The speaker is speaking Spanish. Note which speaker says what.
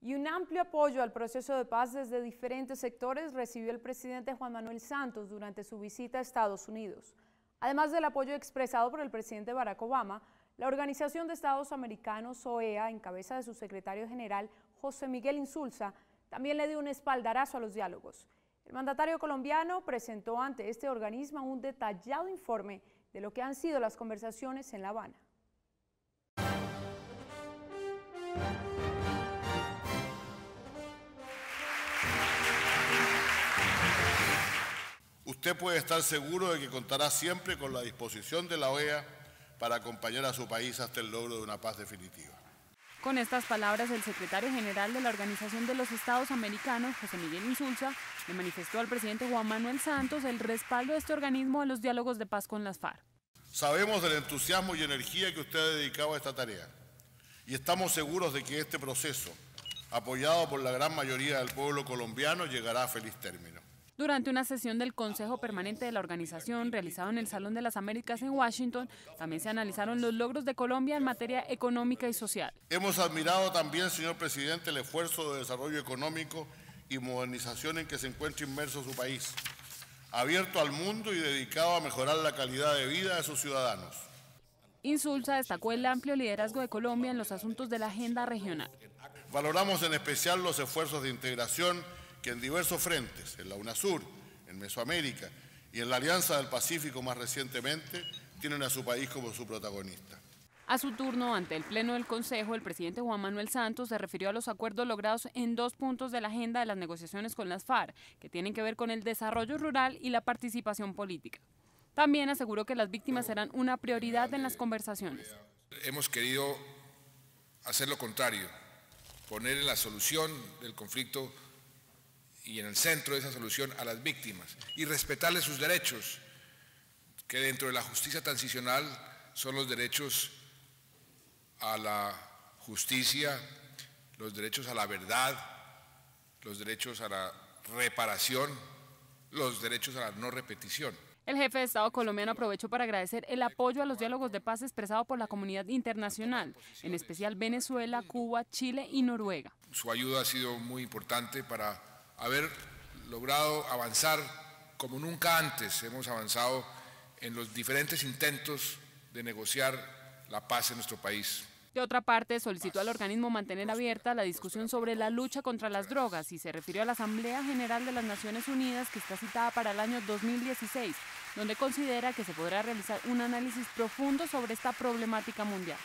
Speaker 1: Y un amplio apoyo al proceso de paz desde diferentes sectores recibió el presidente Juan Manuel Santos durante su visita a Estados Unidos. Además del apoyo expresado por el presidente Barack Obama, la Organización de Estados Americanos, OEA, en cabeza de su secretario general José Miguel Insulza, también le dio un espaldarazo a los diálogos. El mandatario colombiano presentó ante este organismo un detallado informe de lo que han sido las conversaciones en La Habana.
Speaker 2: puede estar seguro de que contará siempre con la disposición de la OEA para acompañar a su país hasta el logro de una paz definitiva.
Speaker 3: Con estas palabras, el secretario general de la Organización de los Estados Americanos, José Miguel Insulza, le manifestó al presidente Juan Manuel Santos el respaldo de este organismo a los diálogos de paz con las FARC.
Speaker 2: Sabemos del entusiasmo y energía que usted ha dedicado a esta tarea y estamos seguros de que este proceso, apoyado por la gran mayoría del pueblo colombiano, llegará a feliz término.
Speaker 3: Durante una sesión del Consejo Permanente de la organización realizado en el Salón de las Américas en Washington, también se analizaron los logros de Colombia en materia económica y social.
Speaker 2: Hemos admirado también, señor presidente, el esfuerzo de desarrollo económico y modernización en que se encuentra inmerso su país, abierto al mundo y dedicado a mejorar la calidad de vida de sus ciudadanos.
Speaker 3: Insulza destacó el amplio liderazgo de Colombia en los asuntos de la agenda regional.
Speaker 2: Valoramos en especial los esfuerzos de integración que en diversos frentes, en la UNASUR, en Mesoamérica y en la Alianza del Pacífico más recientemente, tienen a su país como su protagonista.
Speaker 3: A su turno, ante el Pleno del Consejo, el presidente Juan Manuel Santos se refirió a los acuerdos logrados en dos puntos de la agenda de las negociaciones con las FARC, que tienen que ver con el desarrollo rural y la participación política. También aseguró que las víctimas serán una prioridad en las conversaciones.
Speaker 4: Hemos querido hacer lo contrario, poner en la solución del conflicto y en el centro de esa solución a las víctimas y respetarles sus derechos, que dentro de la justicia transicional son los derechos a la justicia, los derechos a la verdad, los derechos a la reparación, los derechos a la no repetición.
Speaker 3: El jefe de Estado colombiano aprovechó para agradecer el apoyo a los diálogos de paz expresado por la comunidad internacional, en especial Venezuela, Cuba, Chile y Noruega.
Speaker 4: Su ayuda ha sido muy importante para haber logrado avanzar como nunca antes hemos avanzado en los diferentes intentos de negociar la paz en nuestro país.
Speaker 3: De otra parte, solicitó al organismo mantener abierta la discusión sobre la lucha contra las drogas y se refirió a la Asamblea General de las Naciones Unidas que está citada para el año 2016, donde considera que se podrá realizar un análisis profundo sobre esta problemática mundial.